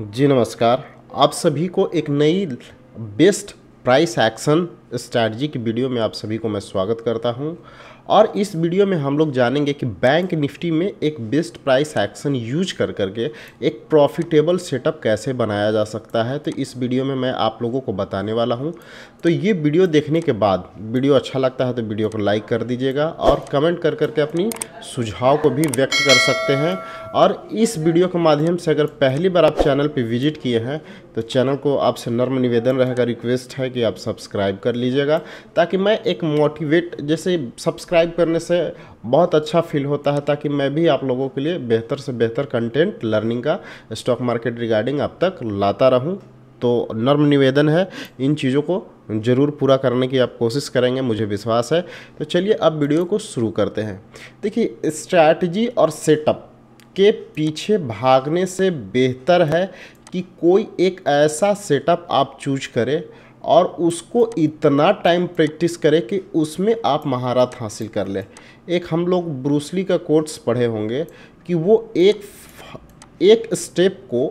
जी नमस्कार आप सभी को एक नई बेस्ट प्राइस एक्शन स्ट्रैटी की वीडियो में आप सभी को मैं स्वागत करता हूं और इस वीडियो में हम लोग जानेंगे कि बैंक निफ्टी में एक बेस्ट प्राइस एक्शन यूज कर करके एक प्रॉफिटेबल सेटअप कैसे बनाया जा सकता है तो इस वीडियो में मैं आप लोगों को बताने वाला हूँ तो ये वीडियो देखने के बाद वीडियो अच्छा लगता है तो वीडियो को लाइक कर दीजिएगा और कमेंट कर करके अपनी सुझाव को भी व्यक्त कर सकते हैं और इस वीडियो के माध्यम से अगर पहली बार आप चैनल पर विजिट किए हैं तो चैनल को आपसे नर्म निवेदन रहेगा रिक्वेस्ट है कि आप सब्सक्राइब कर लीजिएगा ताकि मैं एक मोटिवेट जैसे सब्सक्राइब सब्सक्राइब करने से बहुत अच्छा फील होता है ताकि मैं भी आप लोगों के लिए बेहतर से बेहतर कंटेंट लर्निंग का स्टॉक मार्केट रिगार्डिंग आप तक लाता रहूं तो नर्म निवेदन है इन चीज़ों को ज़रूर पूरा करने की आप कोशिश करेंगे मुझे विश्वास है तो चलिए अब वीडियो को शुरू करते हैं देखिए स्ट्रैटी और सेटअप के पीछे भागने से बेहतर है कि कोई एक ऐसा सेटअप आप चूज करें और उसको इतना टाइम प्रैक्टिस करें कि उसमें आप महारत हासिल कर लें एक हम लोग ब्रूसली का कोर्स पढ़े होंगे कि वो एक एक स्टेप को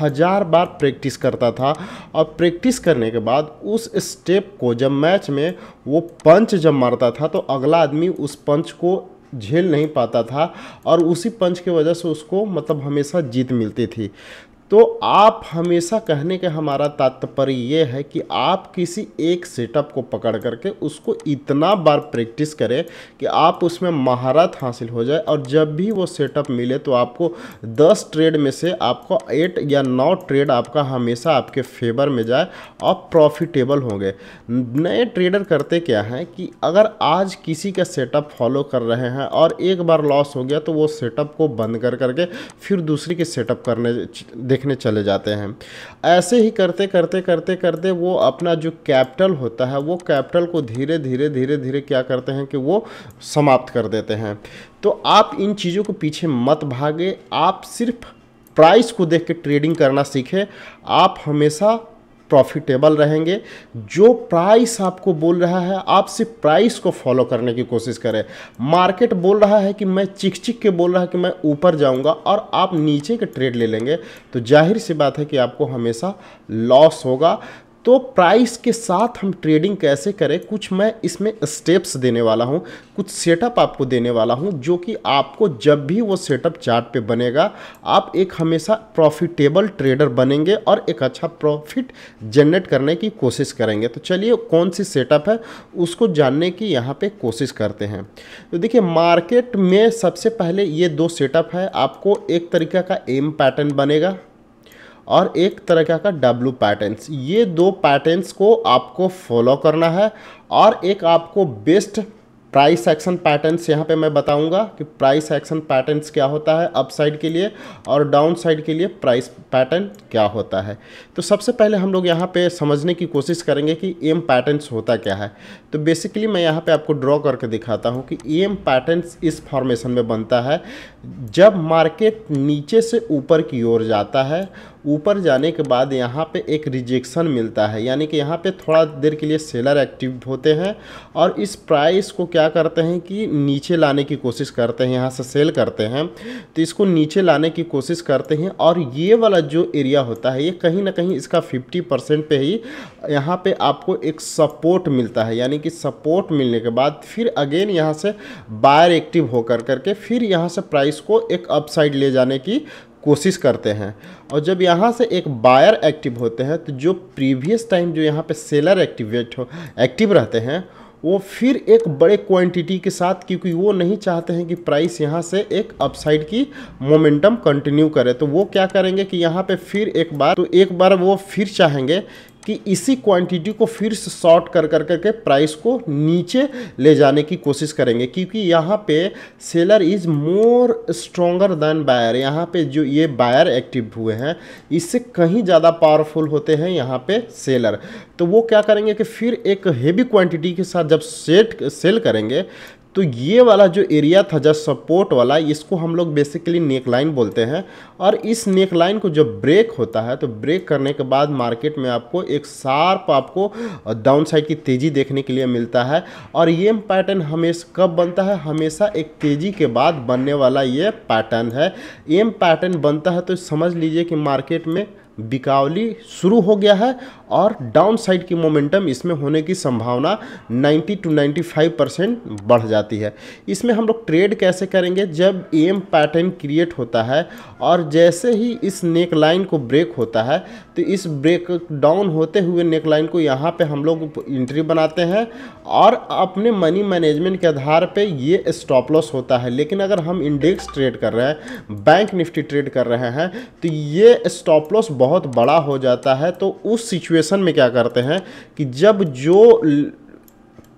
हज़ार बार प्रैक्टिस करता था और प्रैक्टिस करने के बाद उस स्टेप को जब मैच में वो पंच जब मारता था तो अगला आदमी उस पंच को झेल नहीं पाता था और उसी पंच के वजह से उसको मतलब हमेशा जीत मिलती थी तो आप हमेशा कहने का हमारा तात्पर्य ये है कि आप किसी एक सेटअप को पकड़ करके उसको इतना बार प्रैक्टिस करें कि आप उसमें महारत हासिल हो जाए और जब भी वो सेटअप मिले तो आपको 10 ट्रेड में से आपको 8 या 9 ट्रेड आपका हमेशा आपके फेवर में जाए और प्रॉफिटेबल होंगे नए ट्रेडर करते क्या हैं कि अगर आज किसी का सेटअप फॉलो कर रहे हैं और एक बार लॉस हो गया तो वो सेटअप को बंद कर करके फिर दूसरी के सेटअप करने देख देखने चले जाते हैं ऐसे ही करते करते करते करते वो अपना जो कैपिटल होता है वो कैपिटल को धीरे धीरे धीरे धीरे क्या करते हैं कि वो समाप्त कर देते हैं तो आप इन चीज़ों को पीछे मत भागे आप सिर्फ प्राइस को देख के ट्रेडिंग करना सीखें आप हमेशा प्रॉफिटेबल रहेंगे जो प्राइस आपको बोल रहा है आप सिर्फ प्राइस को फॉलो करने की कोशिश करें मार्केट बोल रहा है कि मैं चिक चिक के बोल रहा है कि मैं ऊपर जाऊंगा और आप नीचे के ट्रेड ले लेंगे तो जाहिर सी बात है कि आपको हमेशा लॉस होगा तो प्राइस के साथ हम ट्रेडिंग कैसे करें कुछ मैं इसमें स्टेप्स देने वाला हूं कुछ सेटअप आपको देने वाला हूं जो कि आपको जब भी वो सेटअप चार्ट पे बनेगा आप एक हमेशा प्रॉफिटेबल ट्रेडर बनेंगे और एक अच्छा प्रॉफिट जनरेट करने की कोशिश करेंगे तो चलिए कौन सी सेटअप है उसको जानने की यहाँ पर कोशिश करते हैं तो देखिए मार्केट में सबसे पहले ये दो सेटअप है आपको एक तरीका का एम पैटर्न बनेगा और एक तरह का, का डब्लू पैटर्न्स ये दो पैटर्न्स को आपको फॉलो करना है और एक आपको बेस्ट प्राइस एक्शन पैटर्न्स यहाँ पे मैं बताऊँगा कि प्राइस एक्शन पैटर्न्स क्या होता है अप साइड के लिए और डाउन साइड के लिए प्राइस पैटर्न क्या होता है तो सबसे पहले हम लोग यहाँ पे समझने की कोशिश करेंगे कि एम पैटर्न्स होता क्या है तो बेसिकली मैं यहाँ पे आपको ड्रॉ करके दिखाता हूँ कि एम पैटर्न्स इस फॉर्मेशन में बनता है जब मार्केट नीचे से ऊपर की ओर जाता है ऊपर जाने के बाद यहाँ पे एक रिजेक्शन मिलता है यानी कि यहाँ पे थोड़ा देर के लिए सेलर एक्टिव होते हैं और इस प्राइस को क्या करते हैं कि नीचे लाने की कोशिश करते हैं यहाँ से सेल करते हैं तो इसको नीचे लाने की कोशिश करते हैं और ये वाला जो एरिया होता है ये कहीं ना कहीं इसका फिफ्टी परसेंट पर ही यहाँ पर आपको एक सपोर्ट मिलता है यानी कि सपोर्ट मिलने के बाद फिर अगेन यहाँ से बायर एक्टिव होकर करके फिर यहाँ से प्राइस को एक अपसाइड ले जाने की कोशिश करते हैं और जब यहाँ से एक बायर एक्टिव होते हैं तो जो प्रीवियस टाइम जो यहाँ पे सेलर एक्टिवेट हो एक्टिव रहते हैं वो फिर एक बड़े क्वांटिटी के साथ क्योंकि वो नहीं चाहते हैं कि प्राइस यहाँ से एक अपसाइड की मोमेंटम कंटिन्यू करे तो वो क्या करेंगे कि यहाँ पे फिर एक बार तो एक बार वो फिर चाहेंगे कि इसी क्वांटिटी को फिर से शॉर्ट कर कर करके प्राइस को नीचे ले जाने की कोशिश करेंगे क्योंकि यहाँ पे seller is more stronger than buyer यहाँ पे जो ये बायर एक्टिव हुए हैं इससे कहीं ज़्यादा पावरफुल होते हैं यहाँ पे सेलर तो वो क्या करेंगे कि फिर एक हेवी क्वांटिटी के साथ जब सेट सेल करेंगे तो ये वाला जो एरिया था जस्ट सपोर्ट वाला इसको हम लोग बेसिकली नेक लाइन बोलते हैं और इस नेक लाइन को जब ब्रेक होता है तो ब्रेक करने के बाद मार्केट में आपको एक शार्प आपको डाउन साइड की तेज़ी देखने के लिए मिलता है और ये पैटर्न हमेशा कब बनता है हमेशा एक तेज़ी के बाद बनने वाला ये पैटर्न है एम पैटर्न बनता है तो समझ लीजिए कि मार्केट में बिकावली शुरू हो गया है और डाउन साइड की मोमेंटम इसमें होने की संभावना 90 टू 95 परसेंट बढ़ जाती है इसमें हम लोग ट्रेड कैसे करेंगे जब एम पैटर्न क्रिएट होता है और जैसे ही इस नेक लाइन को ब्रेक होता है तो इस ब्रेक डाउन होते हुए नेक लाइन को यहाँ पे हम लोग इंट्री बनाते हैं और अपने मनी मैनेजमेंट के आधार पर ये स्टॉप लॉस होता है लेकिन अगर हम इंडेक्स ट्रेड कर रहे हैं बैंक निफ्टी ट्रेड कर रहे हैं तो ये स्टॉप लॉस बहुत बहुत बड़ा हो जाता है तो उस सिचुएशन में क्या करते हैं कि जब जो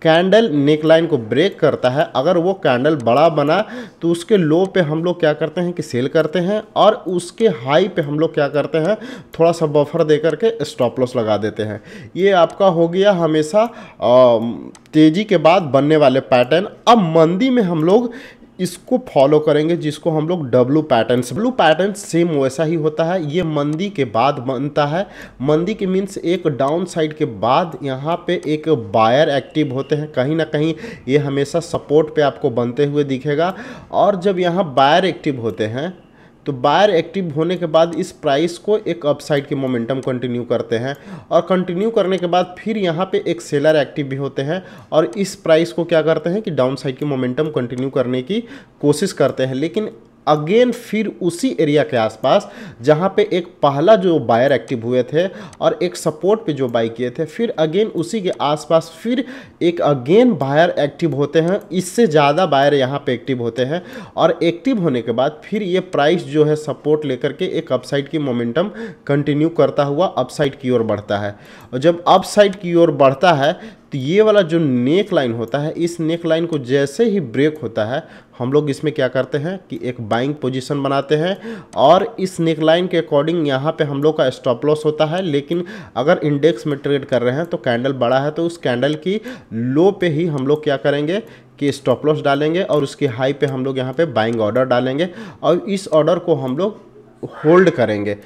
कैंडल नेक लाइन को ब्रेक करता है अगर वो कैंडल बड़ा बना तो उसके लो पे हम लोग क्या करते हैं कि सेल करते हैं और उसके हाई पे हम लोग क्या करते हैं थोड़ा सा बफर दे करके स्टॉप लॉस लगा देते हैं ये आपका हो गया हमेशा तेज़ी के बाद बनने वाले पैटर्न अब मंदी में हम लोग इसको फॉलो करेंगे जिसको हम लोग W pattern blue pattern same वैसा ही होता है ये मंदी के बाद बनता है मंदी के मीन्स एक डाउन साइड के बाद यहाँ पे एक बायर एक्टिव होते हैं कहीं ना कहीं ये हमेशा सपोर्ट पे आपको बनते हुए दिखेगा और जब यहाँ बायर एक्टिव होते हैं तो बायर एक्टिव होने के बाद इस प्राइस को एक अपसाइड के मोमेंटम कंटिन्यू करते हैं और कंटिन्यू करने के बाद फिर यहाँ पे एक सेलर एक्टिव भी होते हैं और इस प्राइस को क्या करते हैं कि डाउन साइड की मोमेंटम कंटिन्यू करने की कोशिश करते हैं लेकिन अगेन फिर उसी एरिया के आसपास जहाँ पे एक पहला जो बायर एक्टिव हुए थे और एक सपोर्ट पे जो बाई किए थे फिर अगेन उसी के आसपास फिर एक अगेन बायर एक्टिव होते हैं इससे ज़्यादा बायर यहाँ पे एक्टिव होते हैं और एक्टिव होने के बाद फिर ये प्राइस जो है सपोर्ट लेकर के एक अपसाइड की मोमेंटम कंटिन्यू करता हुआ अपसाइड की ओर बढ़ता है और जब अपसाइड की ओर बढ़ता है तो ये वाला जो नेक लाइन होता है इस नेक लाइन को जैसे ही ब्रेक होता है हम लोग इसमें क्या करते हैं कि एक बाइंग पोजीशन बनाते हैं और इस नेकलाइन के अकॉर्डिंग यहाँ पे हम लोग का स्टॉप लॉस होता है लेकिन अगर इंडेक्स में ट्रेड कर रहे हैं तो कैंडल बड़ा है तो उस कैंडल की लो पे ही हम लोग क्या करेंगे कि स्टॉप लॉस डालेंगे और उसके हाई पे हम लोग यहाँ पर बाइंग ऑर्डर डालेंगे और इस ऑर्डर को हम लोग होल्ड करेंगे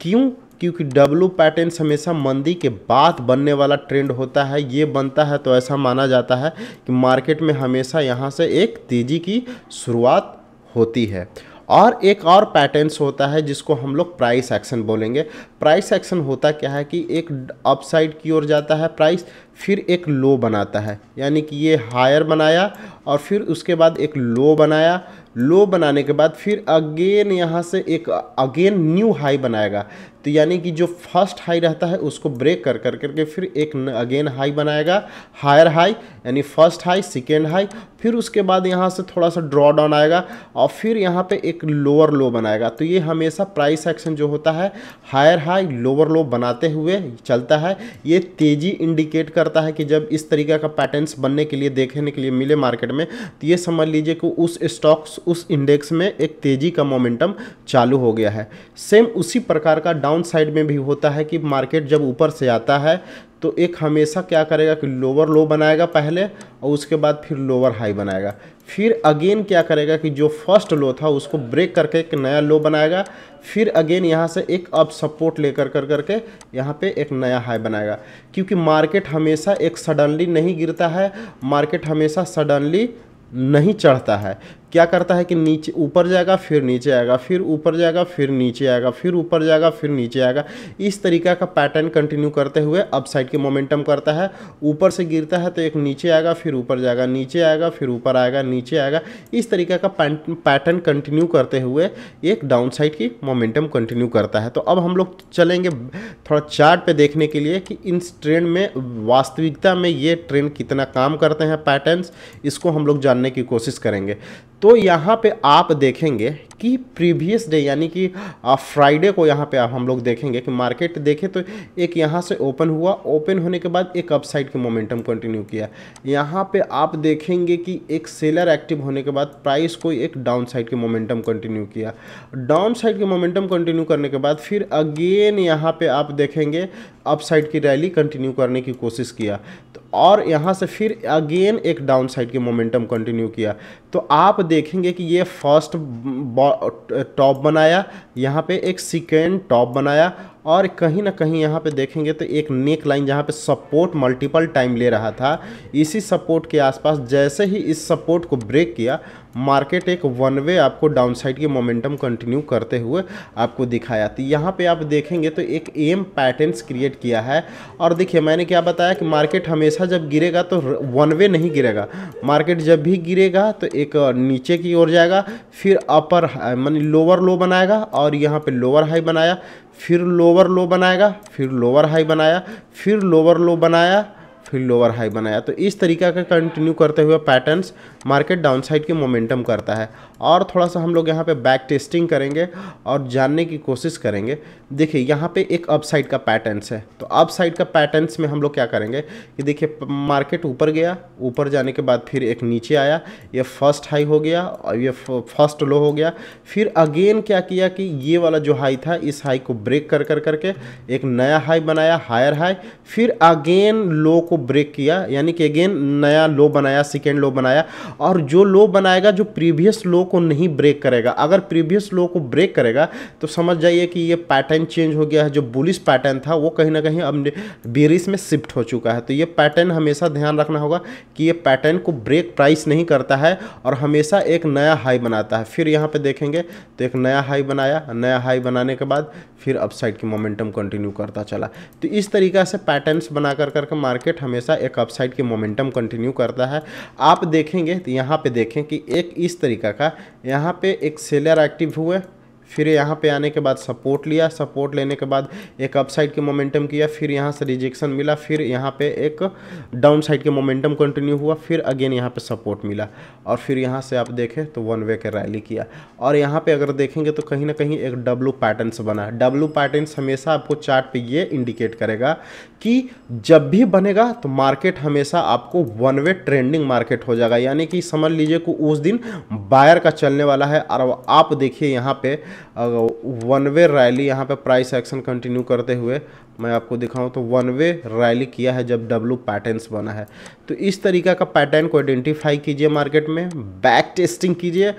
क्यों क्योंकि डब्लू पैटर्न हमेशा मंदी के बाद बनने वाला ट्रेंड होता है ये बनता है तो ऐसा माना जाता है कि मार्केट में हमेशा यहाँ से एक तेज़ी की शुरुआत होती है और एक और पैटर्न्स होता है जिसको हम लोग प्राइस एक्शन बोलेंगे प्राइस एक्शन होता क्या है कि एक अपसाइड की ओर जाता है प्राइस फिर एक लो बनाता है यानी कि ये हायर बनाया और फिर उसके बाद एक लो बनाया लो बनाने के बाद फिर अगेन यहाँ से एक अगेन न्यू हाई बनाएगा तो यानी कि जो फर्स्ट हाई रहता है उसको ब्रेक कर कर करके फिर एक अगेन हाई बनाएगा हायर हाई यानी फर्स्ट हाई सेकेंड हाई फिर उसके बाद यहाँ से थोड़ा सा ड्रॉ डाउन आएगा और फिर यहाँ पे एक लोअर लो बनाएगा तो ये हमेशा प्राइस एक्शन जो होता है हायर हाई लोअर लो बनाते हुए चलता है ये तेज़ी इंडिकेट करता है कि जब इस तरीके का पैटर्न्स बनने के लिए देखने के लिए मिले मार्केट में तो ये समझ लीजिए कि उस स्टॉक्स उस इंडेक्स में एक तेज़ी का मोमेंटम चालू हो गया है सेम उसी प्रकार का डाउन डाउन साइड में भी होता है कि मार्केट जब ऊपर से आता है तो एक हमेशा क्या करेगा कि लोअर लो बनाएगा पहले और उसके बाद फिर लोअर हाई बनाएगा फिर अगेन क्या करेगा कि जो फर्स्ट लो था उसको ब्रेक करके एक नया लो बनाएगा फिर अगेन यहाँ से एक अप सपोर्ट लेकर कर करके यहाँ पे एक नया हाई बनाएगा क्योंकि मार्केट हमेशा एक सडनली नहीं गिरता है मार्केट हमेशा सडनली नहीं चढ़ता है क्या करता है कि नीचे ऊपर जाएगा फिर नीचे आएगा फिर ऊपर जाएगा फिर नीचे आएगा फिर ऊपर जाएगा फिर नीचे आएगा इस तरीका का पैटर्न कंटिन्यू करते हुए अपसाइड साइड के मोमेंटम करता है ऊपर से गिरता है तो एक नीचे आएगा फिर ऊपर जाएगा नीचे आएगा फिर ऊपर आएगा नीचे आएगा इस तरीका का पैटर्न कंटिन्यू करते हुए एक डाउन साइड की मोमेंटम कंटिन्यू करता है तो अब हम लोग चलेंगे थोड़ा चार्ट पे देखने के लिए कि इन ट्रेंड में वास्तविकता में ये ट्रेंड कितना काम करते हैं पैटर्न्स इसको हम लोग जानने की कोशिश करेंगे तो यहाँ पे आप देखेंगे कि प्रीवियस डे यानी कि फ्राइडे को यहाँ पे आप हम लोग देखेंगे कि मार्केट देखें तो एक यहाँ से ओपन हुआ ओपन होने के बाद एक अपसाइड के मोमेंटम कंटिन्यू किया यहाँ पे आप देखेंगे कि एक सेलर एक्टिव होने के बाद प्राइस को एक डाउन साइड के मोमेंटम कंटिन्यू किया डाउन साइड के मोमेंटम कंटिन्यू करने के बाद फिर अगेन यहाँ पर आप देखेंगे अपसाइड की रैली कंटिन्यू करने की कोशिश किया तो और यहाँ से फिर अगेन एक डाउन साइड के मोमेंटम कंटिन्यू किया तो आप देखेंगे कि ये फर्स्ट टॉप बनाया यहाँ पे एक सिकेंड टॉप बनाया और कहीं ना कहीं यहाँ पे देखेंगे तो एक नेक लाइन जहाँ पे सपोर्ट मल्टीपल टाइम ले रहा था इसी सपोर्ट के आसपास जैसे ही इस सपोर्ट को ब्रेक किया मार्केट एक वन वे आपको डाउन साइड की मोमेंटम कंटिन्यू करते हुए आपको दिखाया तो यहाँ पे आप देखेंगे तो एक एम पैटर्न्स क्रिएट किया है और देखिए मैंने क्या बताया कि मार्केट हमेशा जब गिरेगा तो वन वे नहीं गिरेगा मार्केट जब भी गिरेगा तो एक नीचे की ओर जाएगा फिर अपर मान लोअर लो बनाएगा और यहाँ पर लोअर हाई बनाया फिर लोअर लो बनाएगा फिर लोअर हाई बनाया फिर लोअर लो बनाया फिर लोअर हाई बनाया तो इस तरीका का कंटिन्यू करते हुए पैटर्न्स मार्केट डाउनसाइड के मोमेंटम करता है और थोड़ा सा हम लोग यहाँ पे बैक टेस्टिंग करेंगे और जानने की कोशिश करेंगे देखिए यहाँ पे एक अपसाइड का पैटर्न्स है तो अपसाइड का पैटर्न्स में हम लोग क्या करेंगे कि देखिए मार्केट ऊपर गया ऊपर जाने के बाद फिर एक नीचे आया ये फर्स्ट हाई हो गया और ये फर्स्ट लो हो गया फिर अगेन क्या किया कि ये वाला जो हाई था इस हाई को ब्रेक कर कर करके एक नया हाई बनाया हायर हाई फिर अगेन लो को ब्रेक किया यानी कि अगेन नया लो बनाया सेकेंड लो बनाया और जो लो बनाएगा जो प्रीवियस लो को नहीं ब्रेक करेगा अगर प्रीवियस लो को ब्रेक करेगा तो समझ जाइए कि ये पैटर्न चेंज हो गया है जो बुलिस पैटर्न था वो कहीं ना कहीं अब बेरिस में शिफ्ट हो चुका है तो ये पैटर्न हमेशा ध्यान रखना होगा कि ये पैटर्न को ब्रेक प्राइस नहीं करता है और हमेशा एक नया हाई बनाता है फिर यहाँ पर देखेंगे तो एक नया हाई बनाया नया हाई बनाने के बाद फिर अपसाइड की मोमेंटम कंटिन्यू करता चला तो इस तरीका से पैटर्न्स बना कर करके मार्केट हम हमेशा एक अपसाइड की मोमेंटम कंटिन्यू करता है आप देखेंगे तो यहाँ पे देखें कि एक इस तरीका का यहाँ पे एक सेलर एक्टिव हुए फिर यहाँ पे आने के बाद सपोर्ट लिया सपोर्ट लेने के बाद एक अपसाइड के मोमेंटम किया फिर यहाँ से रिजेक्शन मिला फिर यहाँ पे एक डाउन साइड के मोमेंटम कंटिन्यू हुआ फिर अगेन यहाँ पे सपोर्ट मिला और फिर यहाँ से आप देखें तो वन वे के रैली किया और यहाँ पे अगर देखेंगे तो कहीं ना कहीं एक डब्लू पैटर्न्स बना डब्लू पैटर्न हमेशा आपको चार्ट पे ये इंडिकेट करेगा कि जब भी बनेगा तो मार्केट हमेशा आपको वन वे ट्रेंडिंग मार्केट हो जाएगा यानी कि समझ लीजिए कि उस दिन बायर का चलने वाला है और आप देखिए यहाँ पर वन वे रैली यहाँ पे प्राइस एक्शन कंटिन्यू करते हुए मैं आपको दिखाऊं तो वन वे रैली किया है जब डब्लू पैटर्न्स बना है तो इस तरीका का पैटर्न को आइडेंटिफाई कीजिए मार्केट में बैक टेस्टिंग कीजिए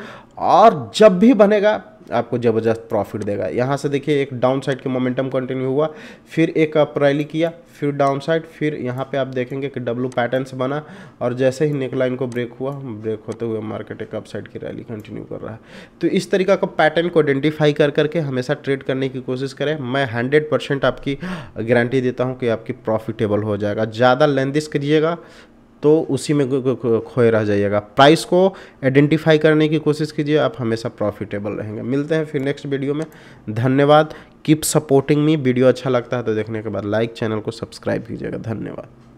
और जब भी बनेगा आपको ज़बरदस्त प्रॉफिट देगा यहाँ से देखिए एक डाउन साइड के मोमेंटम कंटिन्यू हुआ फिर एक अप रैली किया फिर डाउन साइड फिर यहाँ पे आप देखेंगे कि डब्लू पैटर्न से बना और जैसे ही नेकलाइन को ब्रेक हुआ ब्रेक होते हुए मार्केट एक अप साइड की रैली कंटिन्यू कर रहा है तो इस तरीका का पैटर्न को आइडेंटिफाई कर करके हमेशा ट्रेड करने की कोशिश करें मैं हंड्रेड आपकी गारंटी देता हूँ कि आपकी प्रॉफिटेबल हो जाएगा ज़्यादा लेंदिस करिएगा तो उसी में खोए रह जाइएगा प्राइस को आइडेंटिफाई करने की कोशिश कीजिए आप हमेशा प्रॉफिटेबल रहेंगे मिलते हैं फिर नेक्स्ट वीडियो में धन्यवाद कीप सपोर्टिंग मी वीडियो अच्छा लगता है तो देखने के बाद लाइक चैनल को सब्सक्राइब कीजिएगा धन्यवाद